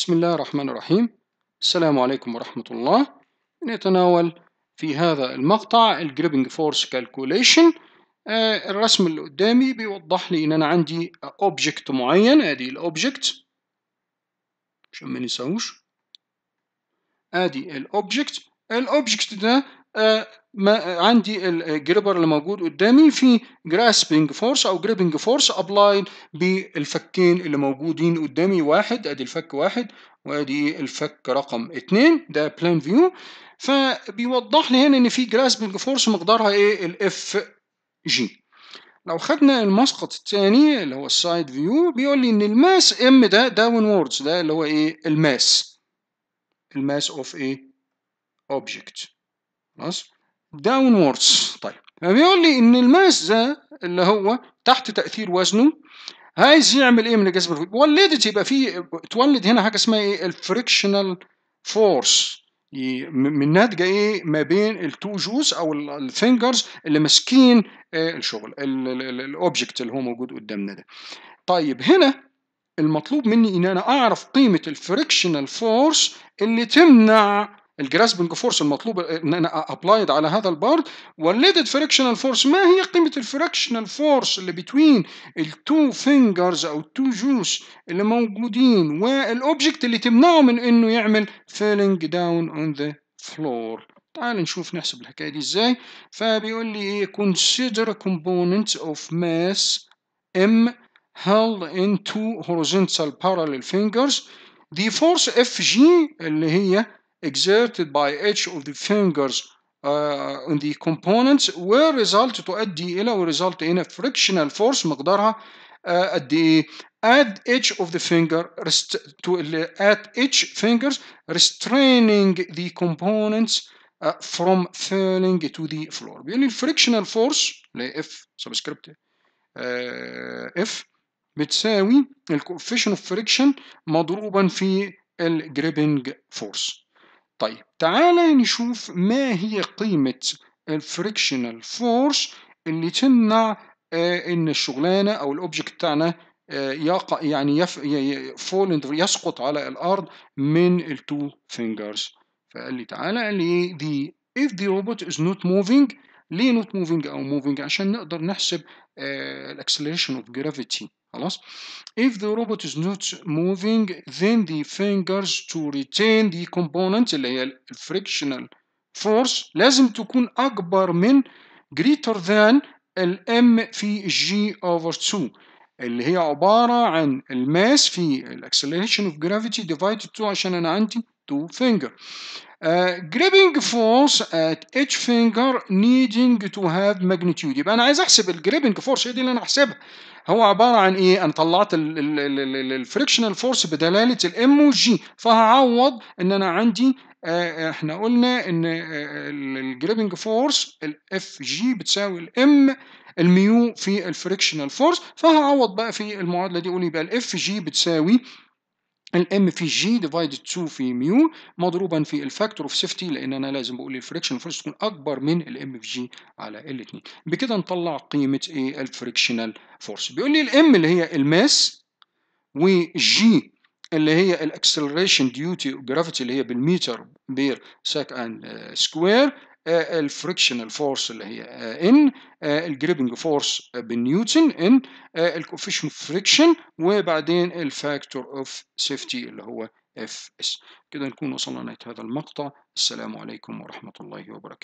بسم الله الرحمن الرحيم السلام عليكم ورحمة الله نتناول في هذا المقطع الجريبنج فورس كالكوليشن الرسم اللي قدامي بيوضح لي ان انا عندي اوبجكت معين ادي الاوبجكت عشان ما نساوش ادي الاوبجكت الاوبجكت ده آه، ما عندي الجريبر اللي موجود قدامي في جراسبنج فورس او جريبنج فورس ابلايد بالفكين اللي موجودين قدامي واحد ادي الفك واحد وادي الفك رقم اتنين ده بلان فيو فبيوضح لي هنا ان في جراسبنج فورس مقدارها ايه الاف جي لو خدنا المسقط الثاني اللي هو السايد فيو بيقول لي ان الماس ام ده داون ووردز ده اللي هو ايه الماس الماس اوف ايه اوبجكت خلاص داونوردز طيب فبيقول لي ان الماس ده اللي هو تحت تاثير وزنه عايز يعمل ايه من الجاذبيه الخارجيه ولدت يبقى في اتولد هنا حاجه اسمها ايه الفريكشنال فورس من ناتجه ايه ما بين التو جوز او الفينجرز اللي ماسكين إيه؟ الشغل الاوبجكت اللي هو موجود قدامنا ده طيب هنا المطلوب مني ان انا اعرف قيمه الفريكشنال فورس اللي تمنع الجراسبنج فورس المطلوب آه، ان انا ابلايد على هذا البارد والليدد فريكشنال فورس ما هي قيمه الفريكشنال فورس اللي بتوين التو فينجرز او التو جوس اللي موجودين والاوبجكت اللي تمنعه من انه يعمل فيلنج داون اون ذا فلور تعال نشوف نحسب الحكايه دي ازاي فبيقول لي ايه consider components of mass m held in two horizontal parallel fingers دي فورس اف جي اللي هي exerted by each of the fingers on uh, the components will result وريزلت تؤدي إلى in a frictional force مقدارها uh, at the at each of the finger to at each fingers restraining the components uh, from falling to the floor بيقول لي الفريكشنال فورس اللي هي اف سبسكريبت اف بتساوي الكوفيشن اوف فريكشن مضروبا في الجريبنج فورس طيب تعالى نشوف ما هي قيمة الفريكشنال فورس اللي تمنع آه، ان الشغلانة او الاوبجكت تاعنا آه، يقع يعني يف فول يسقط على الارض من التو فينجرز فقال لي تعالى قال لي إيه؟ the if the robot is not moving ليه not moving او moving عشان نقدر نحسب الاكسلريشن اوف جرافيتي خلاص if the robot is not moving then the fingers to retain the component اللي هي الفريكشنال force لازم تكون أكبر من greater than m في g over 2 اللي هي عبارة عن الماس في الاكسلريشن اوف جرافيتي ديفايد 2 عشان انا عندي 2 فينجر Uh, gripping force at each finger needing to have magnitude يبقى انا عايز احسب الجريبنج فورس هي دي اللي انا احسبها هو عباره عن ايه انا طلعت الفريكشنال فورس بدلاله الام والجي فهعوض ان انا عندي آه، آه، احنا قلنا ان الجريبنج فورس الاف جي بتساوي الام الميو في الفريكشنال فورس فهعوض بقى في المعادله دي اقول يبقى الاف جي بتساوي الام في جي ديفايد 2 في ميو مضروبا في الفاكتور اوف سيفتي لان انا لازم بقول الفريكشن فورس تكون اكبر من الام في جي على الاثنين بكده نطلع قيمه ايه الفريكشنال فورس بيقول لي الام اللي هي الماس وجي اللي هي الاكسلريشن ديوتي جرافيتي اللي هي بالمتر بير ساك اند سكوير الفريكشنال فورس اللي هي ان آه، آه، الجريبنج فورس بالنيوتن ان آه، الكوفيشن فريكشن وبعدين الفاكتور اوف سيفتي اللي هو اف اس كده نكون وصلنا لنهايه هذا المقطع السلام عليكم ورحمه الله وبركاته